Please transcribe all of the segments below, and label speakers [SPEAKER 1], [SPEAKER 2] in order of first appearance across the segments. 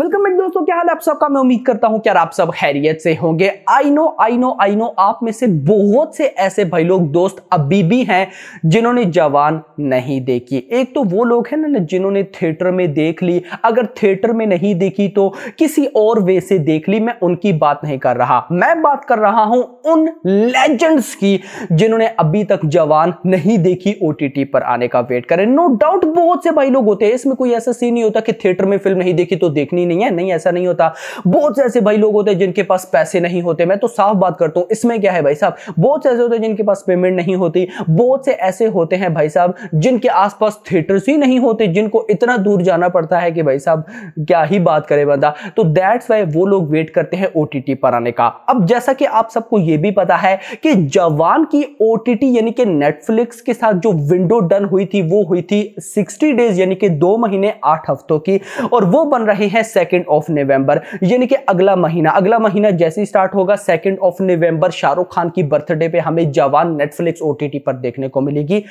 [SPEAKER 1] welcome back दोस्तों क्या हाल है आप सबका मैं उम्मीद करता हूं कि आप सब हैरियत से होंगे I know I know I know आप में से बहुत से ऐसे भाई लोग दोस्त अभी भी हैं जिन्होंने जवान नहीं देखी एक तो वो लोग हैं ना जिन्होंने थिएटर में देख ली अगर थिएटर में नहीं देखी तो किसी और वे से देख ली मैं उनकी बात नहीं कर रहा मैं बात कर रहा हूं उन लेजेंड्स की जिन्होंने अभी तक जवान नहीं देखी ओ पर आने का वेट करें नो डाउट बहुत से भाई लोग होते हैं इसमें कोई ऐसा सीन नहीं होता कि थिएटर में फिल्म नहीं देखी तो देखनी नहीं है नहीं ऐसा नहीं होता बहुत से ऐसे भाई लोग होते हैं जिनके पास पैसे नहीं होते मैं तो साफ बात करता हूँ इसमें क्या है भाई साहब बहुत से ऐसे होते हैं जिनके पास पेमेंट नहीं होती बहुत से ऐसे होते हैं भाई साहब जिनके आसपास थिएटर्स ही नहीं होते जिनको इतना दूर जाना पड़ता है कि भाई साहब क्या ही बात करे बंदा तो दैट्स वाई वो लोग वेट करते हैं ओ पर आने का अब जैसा कि आप सबको ये भी पता है कि जवान की ओ यानी कि नेटफ्लिक्स के साथ जो विंडो डन हुई थी वो हुई थी सिक्सटी डेज यानी कि दो महीने आठ हफ्तों की और वो बन रहे हैं सेकेंड ऑफ नवंबर यानी कि अगला महीना अगला महीना जैसे ही स्टार्ट होगा second of November Shahrukh Khan की बर्थडे पे हमें जवान नेटफ्लिक्स ओटीटी पर देखने को मिलेगी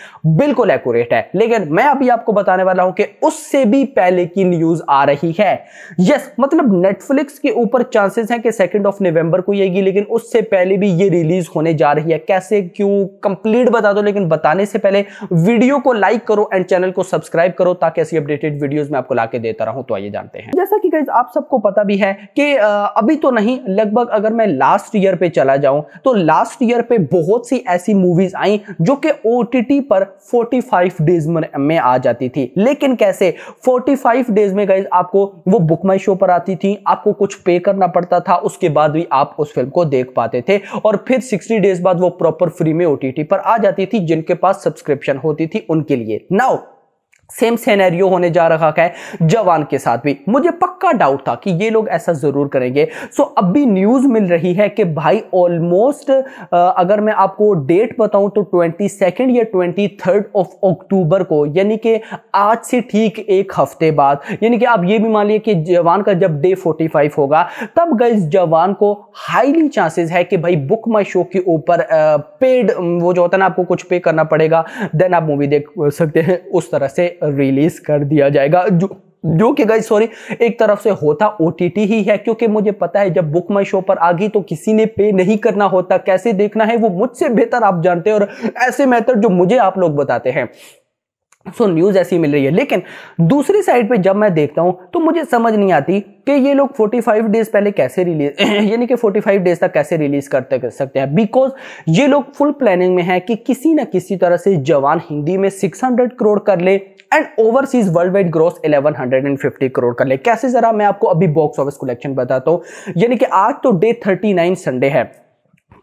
[SPEAKER 1] बिल्कुल एक्यूरेट है लेकिन मैं अभी आपको बताने वाला हूं कि उससे भी पहले की न्यूज आ रही है यस yes, मतलब नेटफ्लिक्स के ऊपर चांसेस हैं कि सेकेंड ऑफ नवंबर को येगी लेकिन उससे पहले भी ये रिलीज होने जा रही है कैसे क्यों कंप्लीट बता दो लेकिन बताने से पहले वीडियो को लाइक करो एंड चैनल को सब्सक्राइब करो ताकि ऐसी अपडेटेड वीडियोस में आपको लाके देता रहूं तो आइए जानते हैं जैसा कि कि गैज आप सबको पता भी है कि अभी तो नहीं लगभग अगर मैं लास्ट ईयर पे चला जाऊं तो लास्ट ईयर पे बहुत सी ऐसी मूवीज आई जो कि ओ पर 45 डेज में आ जाती थी लेकिन कैसे 45 डेज में गाइज आपको वो बुक माई शो पर आती थी आपको कुछ पे करना पड़ता था उसके बाद भी आप उस फिल्म को देख पाते थे और फिर सिक्सटी डेज बाद वो प्रॉपर फ्री में ओ पर आ जाती थी जिनके पास सब्सक्रिप्शन होती थी उनके लिए नाउ सेम सेनेरियो होने जा रहा है जवान के साथ भी मुझे पक्का डाउट था कि ये लोग ऐसा ज़रूर करेंगे सो अब भी न्यूज़ मिल रही है कि भाई ऑलमोस्ट अगर मैं आपको डेट बताऊं तो ट्वेंटी सेकेंड या ट्वेंटी थर्ड ऑफ अक्टूबर को यानी कि आज से ठीक एक हफ्ते बाद यानी कि आप ये भी मान लिए कि जवान का जब डे फोर्टी फाइव होगा तब गए जवान को हाईली चांसेस है कि भाई बुक माई शो के ऊपर पेड वो जो होता है ना आपको कुछ पे करना पड़ेगा देन आप मूवी देख सकते हैं उस तरह से रिलीज कर दिया जाएगा जो जो कि गई सॉरी एक तरफ से होता ओ ही है क्योंकि मुझे पता है जब बुक माई शो पर आ गई तो किसी ने पे नहीं करना होता कैसे देखना है वो मुझसे बेहतर आप जानते हैं और ऐसे मेथड जो मुझे आप लोग बताते हैं सो so, न्यूज़ ऐसी मिल रही है लेकिन दूसरी साइड पे जब मैं देखता हूं तो मुझे समझ नहीं आती कि ये लोग 45 डेज पहले कैसे रिलीज यानी कि 45 डेज तक कैसे रिलीज करते कर सकते हैं बिकॉज ये लोग फुल प्लानिंग में है कि किसी ना किसी तरह से जवान हिंदी में 600 करोड़ कर ले and overseas world wide gross 1150 crore कर ले कैसे जरा मैं आपको अभी बॉक्स ऑफिस कलेक्शन बताता हूं यानी कि आज तो डे 39 संडे है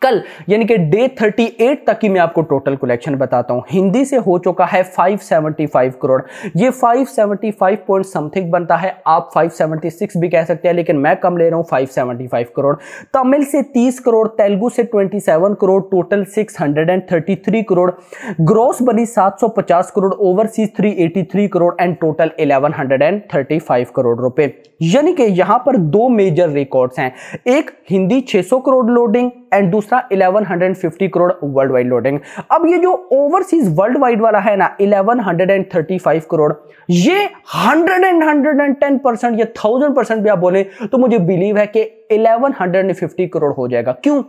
[SPEAKER 1] कल यानी कि डे 38 तक की मैं आपको टोटल कलेक्शन बताता हूं हिंदी से हो चुका है 575 करोड़ ये 575 पॉइंट समथिंग बनता है आप 576 भी कह सकते हैं लेकिन मैं कम ले रहा हूं 575 करोड़ तमिल से 30 करोड़ तेलुगु से 27 करोड़ टोटल 633 करोड़ ग्रॉस बनी 750 crore overseas 383 crore and total 1135 crore रुपए यानी कि यहां पर दो मेजर रिकॉर्ड्स हैं एक हिंदी 600 करोड़ लोडिंग एंड दूसरा 1150 करोड़ वर्ल्ड वाइड लोडिंग अब ये जो ओवरसीज वर्ल्ड वाइड वाला है ना 1135 करोड़ ये 100 एंड 110 परसेंट या थाउजेंड परसेंट भी आप बोले तो मुझे बिलीव है कि 1150 करोड़ हो जाएगा क्यों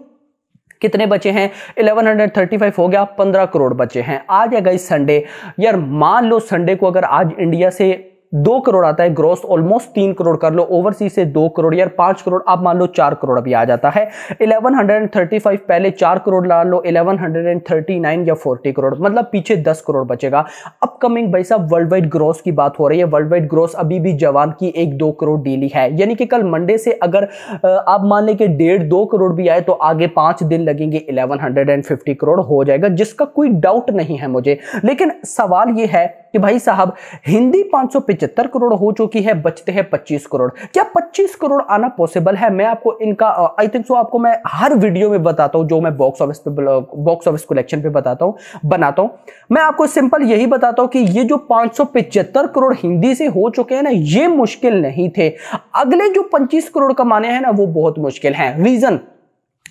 [SPEAKER 1] कितने बचे हैं 1135 हो गया 15 करोड़ बचे हैं आज है गई संडे यार मान लो संडे को अगर आज इंडिया से दो करोड़ आता है ग्रोस ऑलमोस्ट तीन करोड़ कर लो ओवरसीज से दो करोड़ यार पांच करोड़ आप मान लो चार करोड़ भी आ जाता है 1135 पहले चार करोड़ ला लो 1139 या 40 करोड़ मतलब पीछे दस करोड़ बचेगा अपकमिंग भाई साहब वर्ल्ड वाइड ग्रोस की बात हो रही है वर्ल्ड वाइड ग्रोस अभी भी जवान की एक दो करोड़ डेली है यानी कि कल मंडे से अगर आप मान लें कि डेढ़ दो करोड़ भी आए तो आगे पांच दिन लगेंगे फिफ्टी करोड़ हो जाएगा जिसका कोई डाउट नहीं है मुझे लेकिन सवाल यह है कि भाई साहब हिंदी पांच करोड़ हो चुकी है बचते हैं पच्चीस करोड़ क्या पच्चीस करोड़ आना पॉसिबल है मैं आपको इनका आई थिंक सो आपको मैं हर वीडियो में बताता हूं जो मैं बॉक्स ऑफिस पे बॉक्स ऑफिस कलेक्शन पे बताता हूं बनाता हूं मैं आपको सिंपल यही बताता हूं कि ये जो पांच करोड़ हिंदी से हो चुके हैं ना ये मुश्किल नहीं थे अगले जो पच्चीस करोड़ कमाने हैं ना वो बहुत मुश्किल है रीजन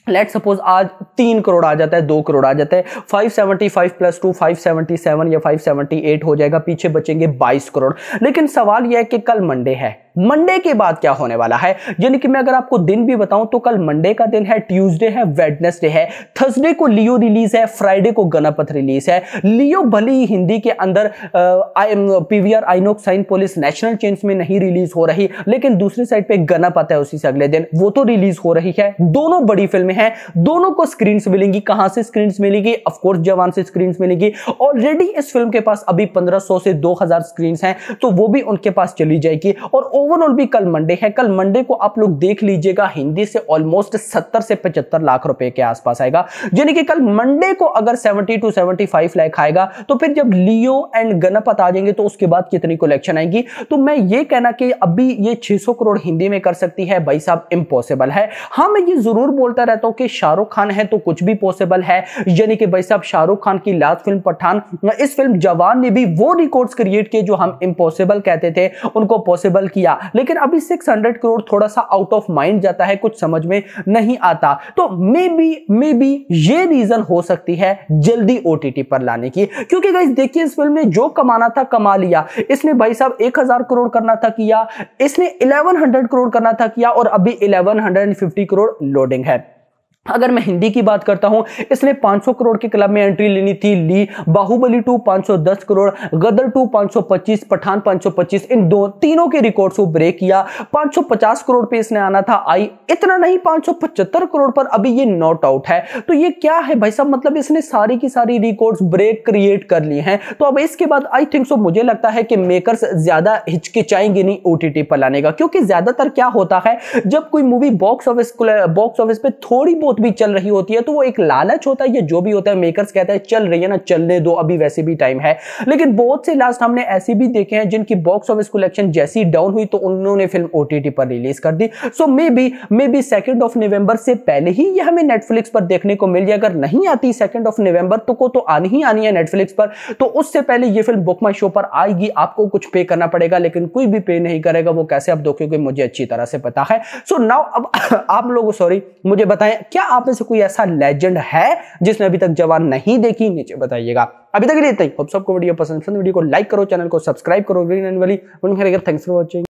[SPEAKER 1] लेट सपोज आज तीन करोड़ आ जाता है दो करोड़ आ जाता है 575 प्लस टू 577 या 578 हो जाएगा पीछे बचेंगे 22 करोड़ लेकिन सवाल यह है कि कल मंडे है मंडे के बाद क्या होने वाला है यानी कि मैं अगर आपको दिन भी बताऊं तो कल मंडे का दिन है ट्यूसडे है वेडनेसडे है थर्सडे को लियो रिलीज है फ्राइडे को गणपत रिलीज है लियो भले ही हिंदी के अंदर PVR Inox Cinepolis national chain में नहीं रिलीज हो रही लेकिन दूसरी साइड पे गणपत है उसी से अगले दिन वो तो रिलीज हो रही है दोनों बड़ी फिल्में हैं दोनों को स्क्रीन मिलेंगी कहां से स्क्रीन मिलेगी ऑफकोर्स जवान से स्क्रीन मिलेगी ऑलरेडी इस फिल्म के पास अभी 1500 से 2000 स्क्रीन हैं तो वो भी उनके पास चली जाएगी और ओवरऑल भी कल मंडे है कल मंडे को आप लोग देख लीजिएगा हिंदी से ऑलमोस्ट सत्तर से पचहत्तर लाख रुपए के आसपास आएगा यानी कि कल मंडे को अगर seventy two seventy five lakh आएगा तो फिर जब लियो एंड गणपत आ जाएंगे तो उसके बाद कितनी कलेक्शन आएगी तो मैं ये कहना कि अभी ये 600 करोड़ हिंदी में कर सकती है भाई साहब इम्पॉसिबल है हाँ मैं ये जरूर बोलता रहता हूँ कि शाहरुख खान है तो कुछ भी पॉसिबल है यानी कि भाई साहब शाहरुख खान की लास्ट फिल्म पठान इस फिल्म जवान ने भी वो रिकॉर्ड्स क्रिएट किए जो हम इम्पॉसिबल कहते थे उनको पॉसिबल किया था लेकिन अभी सिक्स हंड्रेड करोड़ थोड़ा सा आउट ऑफ माइंड जाता है कुछ समझ में नहीं आता तो मे बी मे बी ये रीजन हो सकती है जल्दी ओटीटी पर लाने की क्योंकि गाइस देखिए इस फिल्म ने जो कमाना था कमा लिया इसने भाई साहब 1000 करोड़ करना था किया इसने 1100 करोड़ करना था किया और अभी 1150 करोड़ लोडिंग है अगर मैं हिंदी की बात करता हूं इसने 500 करोड़ के क्लब में एंट्री लेनी थी ली बाहुबली टू 510 करोड़ गदर टू 525 पठान 525 इन दो तीनों के रिकॉर्ड्स को ब्रेक किया 550 करोड़ पे इसने आना था आई इतना नहीं 575 करोड़ पर अभी ये नॉट आउट है तो ये क्या है भाई साहब मतलब इसने सारी की सारी रिकॉर्ड्स ब्रेक क्रिएट कर लिए हैं तो अब इसके बाद आई थिंक सो मुझे लगता है कि मेकर ज्यादा हिचकिचाएंगे नहीं ओ पर लाने का क्योंकि ज्यादातर क्या होता है जब कोई movie box office box office पे थोड़ी बहुत ग्रोथ भी चल रही होती है तो वो एक लालच होता है या जो भी होता है मेकर्स कहते हैं चल रही है ना चलने दो अभी वैसे भी टाइम है लेकिन बहुत से लास्ट हमने ऐसे भी देखे हैं जिनकी बॉक्स ऑफिस कलेक्शन जैसी डाउन हुई तो उन्होंने फिल्म ओ पर रिलीज कर दी so maybe maybe second of November से पहले ही यह हमें नेटफ्लिक्स पर देखने को मिल जाए अगर नहीं आती सेकेंड ऑफ नवंबर तो को तो आनी ही आनी है नेटफ्लिक्स पर तो उससे पहले यह फिल्म बुक माई शो पर आएगी आपको कुछ पे करना पड़ेगा लेकिन कोई भी पे नहीं करेगा वो कैसे आप दो क्योंकि मुझे अच्छी तरह से पता है सो so नाउ अब आप लोग सॉरी मुझे बताएं क्या आप में से कोई ऐसा लेजेंड है जिसने अभी तक जवान नहीं देखी नीचे बताइएगा अभी तक के लिए इतना ही सबको वीडियो पसंद वीडियो को लाइक करो चैनल को सब्सक्राइब करो green and thanks for watching